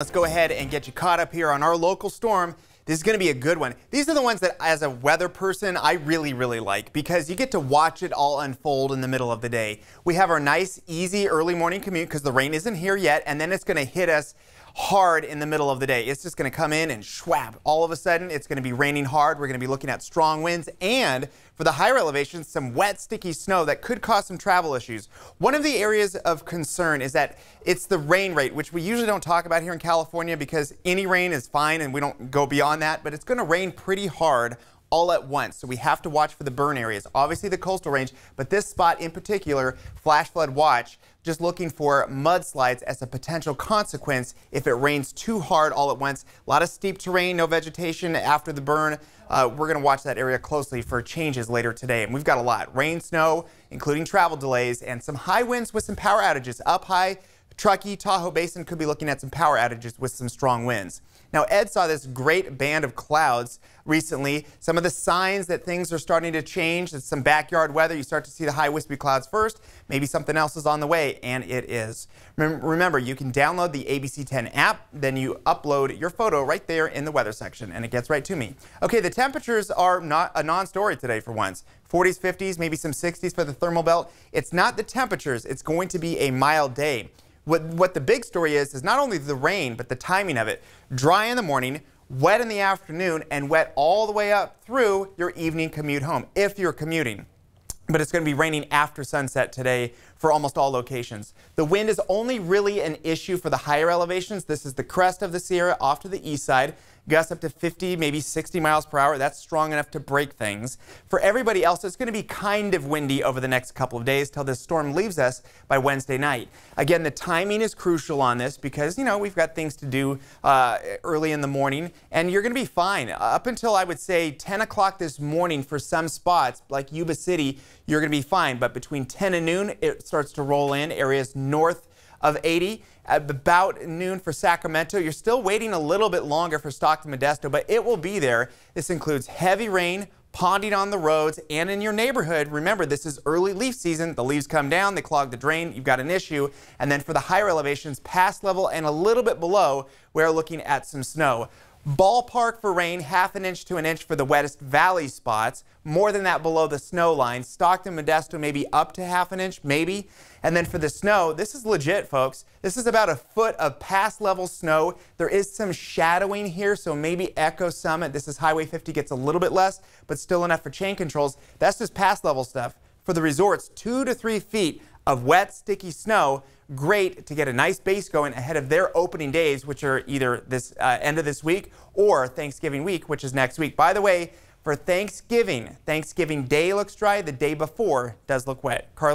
Let's go ahead and get you caught up here on our local storm. This is going to be a good one. These are the ones that, as a weather person, I really, really like because you get to watch it all unfold in the middle of the day. We have our nice, easy early morning commute because the rain isn't here yet, and then it's going to hit us hard in the middle of the day. It's just going to come in and schwab. All of a sudden, it's going to be raining hard. We're going to be looking at strong winds and for the higher elevations, some wet, sticky snow that could cause some travel issues. One of the areas of concern is that it's the rain rate, which we usually don't talk about here in California because any rain is fine and we don't go beyond that, but it's going to rain pretty hard all at once. So we have to watch for the burn areas. Obviously the coastal range, but this spot in particular, flash flood watch, just looking for mudslides as a potential consequence if it rains too hard all at once. A lot of steep terrain, no vegetation after the burn. Uh, we're going to watch that area closely for changes later today. And we've got a lot. Rain, snow, including travel delays, and some high winds with some power outages up high Truckee, Tahoe Basin could be looking at some power outages with some strong winds. Now, Ed saw this great band of clouds recently. Some of the signs that things are starting to change, That's some backyard weather. You start to see the high wispy clouds first. Maybe something else is on the way, and it is. Remember, you can download the ABC 10 app, then you upload your photo right there in the weather section, and it gets right to me. Okay, the temperatures are not a non story today for once. 40s, 50s, maybe some 60s for the thermal belt. It's not the temperatures, it's going to be a mild day. What, what the big story is, is not only the rain, but the timing of it. Dry in the morning, wet in the afternoon, and wet all the way up through your evening commute home, if you're commuting but it's going to be raining after sunset today for almost all locations. The wind is only really an issue for the higher elevations. This is the crest of the Sierra off to the east side gusts up to 50, maybe 60 miles per hour. That's strong enough to break things. For everybody else, it's going to be kind of windy over the next couple of days till this storm leaves us by Wednesday night. Again, the timing is crucial on this because, you know, we've got things to do uh, early in the morning and you're going to be fine. Up until I would say 10 o'clock this morning for some spots like Yuba City, you're going to be fine. But between 10 and noon, it starts to roll in areas north of 80 uh, about noon for Sacramento. You're still waiting a little bit longer for Stockton Modesto, but it will be there. This includes heavy rain, ponding on the roads and in your neighborhood. Remember, this is early leaf season. The leaves come down, they clog the drain, you've got an issue. And then for the higher elevations, past level and a little bit below, we're looking at some snow. Ballpark for rain, half an inch to an inch for the wettest valley spots. More than that below the snow line. Stockton, Modesto, maybe up to half an inch, maybe. And then for the snow, this is legit, folks. This is about a foot of past level snow. There is some shadowing here, so maybe Echo Summit. This is Highway 50 gets a little bit less, but still enough for chain controls. That's just past level stuff. For the resorts, two to three feet of wet, sticky snow great to get a nice base going ahead of their opening days, which are either this uh, end of this week or Thanksgiving week, which is next week. By the way, for Thanksgiving, Thanksgiving Day looks dry. The day before does look wet. Carl.